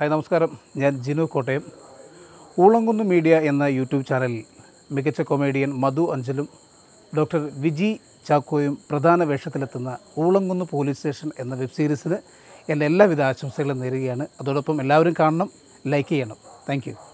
hi നമസ്കാരം ഞാൻ Jinu Kottayam Oolamkunnu media എന്ന യൂട്യൂബ് ചാനലിൽ മികച്ച കൊമേഡിയൻ മധു അഞ്ചലും ഡോക്ടർ വിജി ചാക്കോയും പ്രധാന വേഷത്തിലെത്തുന്ന ഊളംകുന്ന് പോലീസ് സ്റ്റേഷൻ എന്ന വെബ് സീരീസിന് എൻ്റെ എല്ലാവിധ ആശംസകളും നേരുകയാണ് അതോടൊപ്പം എല്ലാവരും കാണണം ലൈക്ക് ചെയ്യണം താങ്ക്